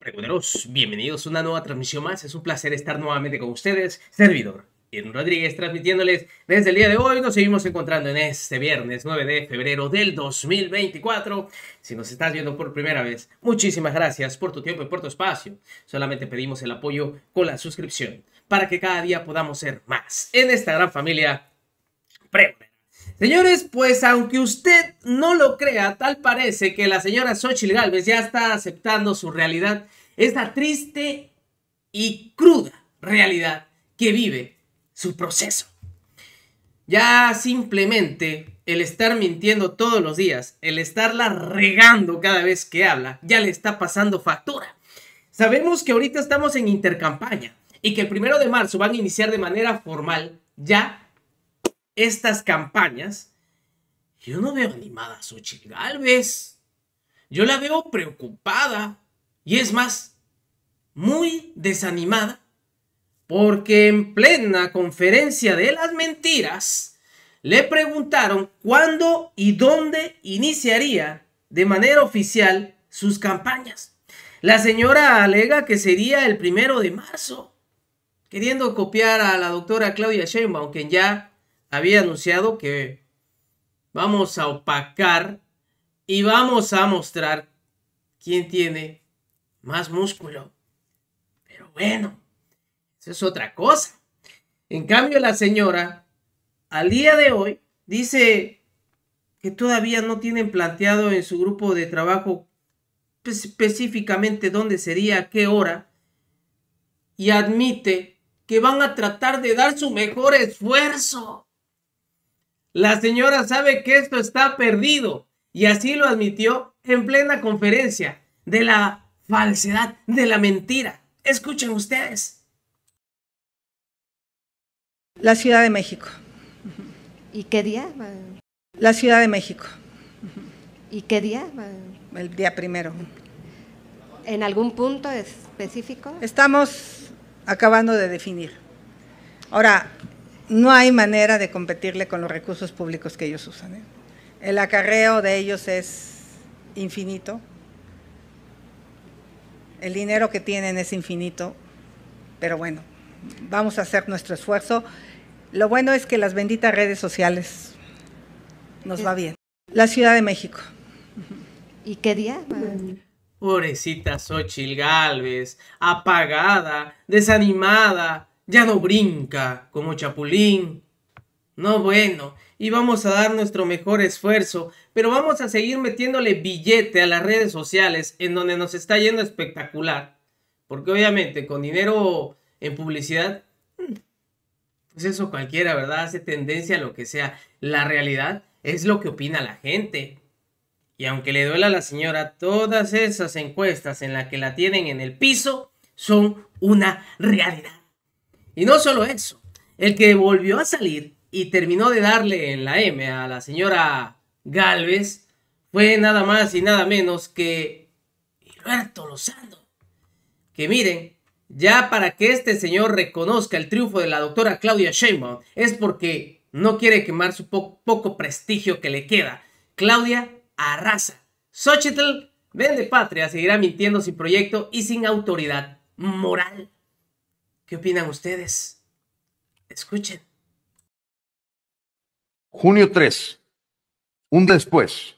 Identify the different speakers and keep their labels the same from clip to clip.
Speaker 1: Preguneros, bienvenidos a una nueva transmisión más. Es un placer estar nuevamente con ustedes, servidor Irene Rodríguez, transmitiéndoles desde el día de hoy. Nos seguimos encontrando en este viernes 9 de febrero del 2024. Si nos estás viendo por primera vez, muchísimas gracias por tu tiempo y por tu espacio. Solamente pedimos el apoyo con la suscripción para que cada día podamos ser más en esta gran familia Señores, pues aunque usted no lo crea, tal parece que la señora Xochitl Galvez ya está aceptando su realidad, esta triste y cruda realidad que vive su proceso. Ya simplemente el estar mintiendo todos los días, el estarla regando cada vez que habla, ya le está pasando factura. Sabemos que ahorita estamos en intercampaña y que el primero de marzo van a iniciar de manera formal ya estas campañas, yo no veo animada a Suchi Galvez. Yo la veo preocupada. Y es más, muy desanimada. Porque en plena conferencia de las mentiras, le preguntaron cuándo y dónde iniciaría de manera oficial sus campañas. La señora alega que sería el primero de marzo, queriendo copiar a la doctora Claudia Sheinbaum, quien ya había anunciado que vamos a opacar y vamos a mostrar quién tiene más músculo. Pero bueno, eso es otra cosa. En cambio, la señora, al día de hoy, dice que todavía no tienen planteado en su grupo de trabajo específicamente dónde sería, qué hora, y admite que van a tratar de dar su mejor esfuerzo. La señora sabe que esto está perdido y así lo admitió en plena conferencia de la falsedad, de la mentira. Escuchen ustedes.
Speaker 2: La Ciudad de México. ¿Y qué día? La Ciudad de México. ¿Y qué día? El día primero. ¿En algún punto específico? Estamos acabando de definir. Ahora, no hay manera de competirle con los recursos públicos que ellos usan. ¿eh? El acarreo de ellos es infinito, el dinero que tienen es infinito, pero bueno, vamos a hacer nuestro esfuerzo. Lo bueno es que las benditas redes sociales nos va bien. La Ciudad de México. ¿Y qué día?
Speaker 1: Pobrecita Xochil Galvez, apagada, desanimada, ya no brinca como Chapulín. No, bueno, y vamos a dar nuestro mejor esfuerzo, pero vamos a seguir metiéndole billete a las redes sociales en donde nos está yendo espectacular. Porque obviamente con dinero en publicidad, mm, pues eso cualquiera, ¿verdad? Hace tendencia a lo que sea. La realidad es lo que opina la gente. Y aunque le duela a la señora, todas esas encuestas en las que la tienen en el piso son una realidad. Y no solo eso, el que volvió a salir y terminó de darle en la M a la señora Galvez fue nada más y nada menos que ¡Hilberto Lozano. Que miren, ya para que este señor reconozca el triunfo de la doctora Claudia Sheinbaum es porque no quiere quemar su poco prestigio que le queda. Claudia arrasa. Xochitl vende patria, seguirá mintiendo sin proyecto y sin autoridad moral. ¿Qué opinan ustedes?
Speaker 3: Escuchen. Junio 3, un después.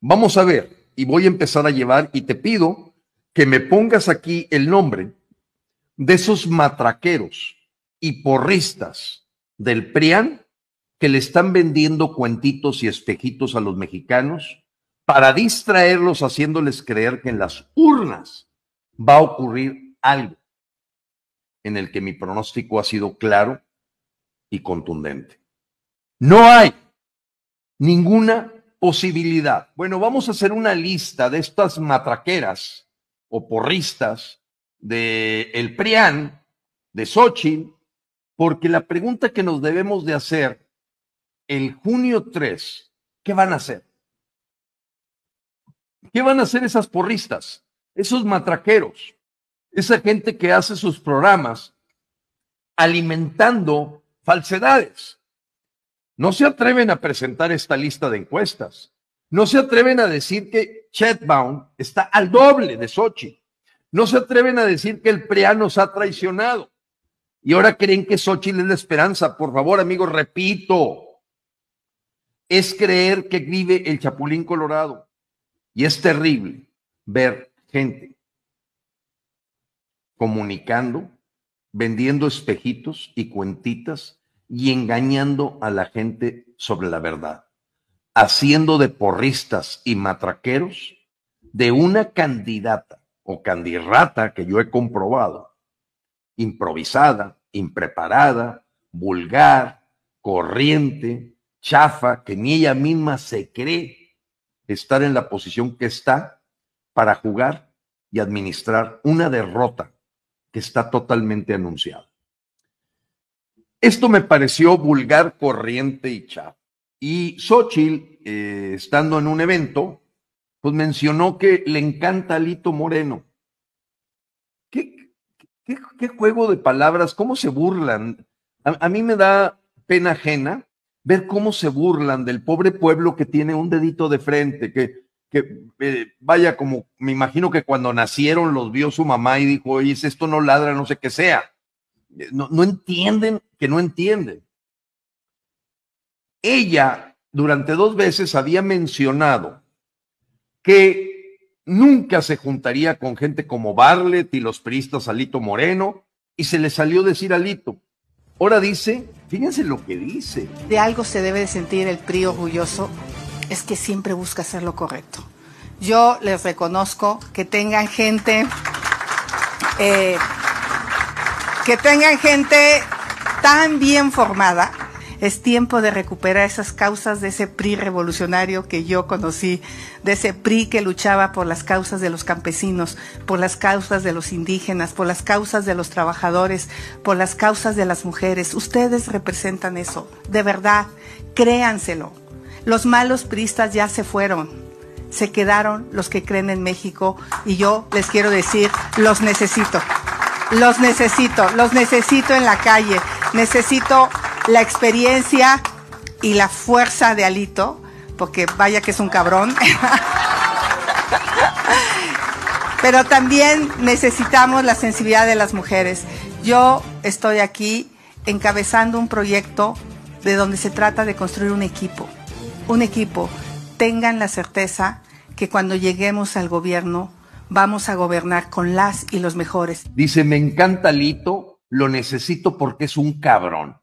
Speaker 3: Vamos a ver, y voy a empezar a llevar, y te pido que me pongas aquí el nombre de esos matraqueros y porristas del PRIAN que le están vendiendo cuentitos y espejitos a los mexicanos para distraerlos haciéndoles creer que en las urnas va a ocurrir algo en el que mi pronóstico ha sido claro y contundente. No hay ninguna posibilidad. Bueno, vamos a hacer una lista de estas matraqueras o porristas de el PRIAN, de Sochi, porque la pregunta que nos debemos de hacer el junio 3, ¿qué van a hacer? ¿Qué van a hacer esas porristas, esos matraqueros? esa gente que hace sus programas alimentando falsedades. No se atreven a presentar esta lista de encuestas. No se atreven a decir que Chetbaum está al doble de Sochi. No se atreven a decir que el PREA nos ha traicionado. Y ahora creen que Sochi es la esperanza. Por favor, amigos, repito. Es creer que vive el Chapulín Colorado. Y es terrible ver gente comunicando, vendiendo espejitos y cuentitas y engañando a la gente sobre la verdad, haciendo de porristas y matraqueros de una candidata o candidata que yo he comprobado, improvisada, impreparada, vulgar, corriente, chafa, que ni ella misma se cree estar en la posición que está para jugar y administrar una derrota que está totalmente anunciado. Esto me pareció vulgar, corriente y chavo. Y Xochitl, eh, estando en un evento, pues mencionó que le encanta a Lito Moreno. ¿Qué, juego de palabras? ¿Cómo se burlan? A, a mí me da pena ajena ver cómo se burlan del pobre pueblo que tiene un dedito de frente, que que eh, vaya como me imagino que cuando nacieron los vio su mamá y dijo, oye, esto no ladra, no sé qué sea. Eh, no, entienden que no entienden. Ella durante dos veces había mencionado que nunca se juntaría con gente como Barlet y los priistas Alito Moreno, y se le salió decir Alito. Ahora dice, fíjense lo que dice.
Speaker 2: De algo se debe de sentir el trío orgulloso es que siempre busca hacer lo correcto. Yo les reconozco que tengan gente, eh, que tengan gente tan bien formada. Es tiempo de recuperar esas causas de ese PRI revolucionario que yo conocí, de ese PRI que luchaba por las causas de los campesinos, por las causas de los indígenas, por las causas de los trabajadores, por las causas de las mujeres. Ustedes representan eso, de verdad, créanselo. Los malos pristas ya se fueron, se quedaron los que creen en México y yo les quiero decir, los necesito, los necesito, los necesito en la calle, necesito la experiencia y la fuerza de Alito, porque vaya que es un cabrón. Pero también necesitamos la sensibilidad de las mujeres. Yo estoy aquí encabezando un proyecto de donde se trata de construir un equipo un equipo, tengan la certeza que cuando lleguemos al gobierno vamos a gobernar con las y los mejores.
Speaker 3: Dice, me encanta Lito, lo necesito porque es un cabrón.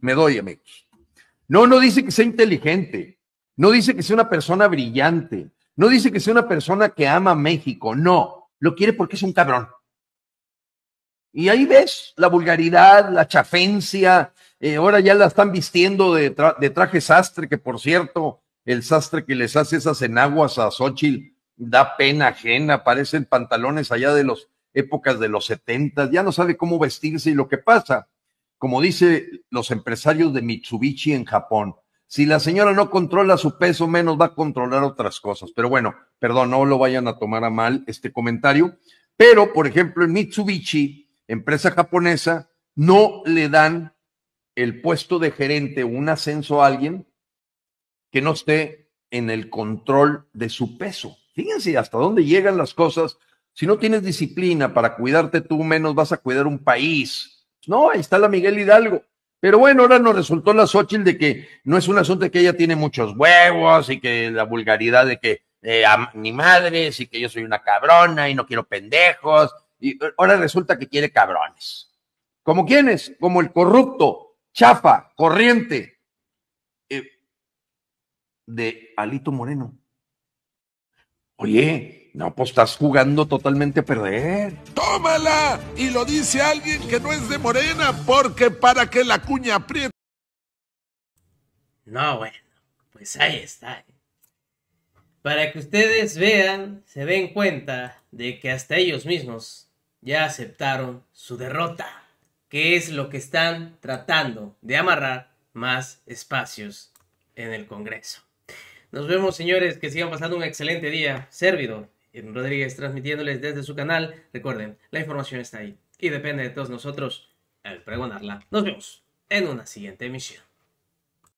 Speaker 3: Me doy, a México. No, no dice que sea inteligente, no dice que sea una persona brillante, no dice que sea una persona que ama México, no, lo quiere porque es un cabrón. Y ahí ves la vulgaridad, la chafencia. Eh, ahora ya la están vistiendo de, de, traje sastre, que por cierto, el sastre que les hace esas enaguas a Xochitl da pena ajena, parecen pantalones allá de las épocas de los setentas, ya no sabe cómo vestirse y lo que pasa, como dicen los empresarios de Mitsubishi en Japón, si la señora no controla su peso, menos va a controlar otras cosas. Pero bueno, perdón, no lo vayan a tomar a mal este comentario. Pero, por ejemplo, en Mitsubishi, empresa japonesa, no le dan el puesto de gerente o un ascenso a alguien que no esté en el control de su peso. Fíjense hasta dónde llegan las cosas. Si no tienes disciplina para cuidarte tú, menos vas a cuidar un país. No, ahí está la Miguel Hidalgo. Pero bueno, ahora nos resultó la Xochitl de que no es un asunto de que ella tiene muchos huevos y que la vulgaridad de que eh, a, mi madre y que yo soy una cabrona y no quiero pendejos y ahora resulta que quiere cabrones. ¿Como quiénes? Como el corrupto, chafa, corriente eh, de Alito Moreno. Oye, no, pues estás jugando totalmente a perder. ¡Tómala! Y lo dice alguien que no es de Morena, porque para que la cuña apriete. No, bueno,
Speaker 1: pues ahí está. ¿eh? Para que ustedes vean, se den cuenta de que hasta ellos mismos ya aceptaron su derrota, que es lo que están tratando de amarrar más espacios en el Congreso. Nos vemos, señores, que sigan pasando un excelente día. Servidor Rodríguez transmitiéndoles desde su canal. Recuerden, la información está ahí y depende de todos nosotros el pregonarla. Nos vemos en una siguiente emisión.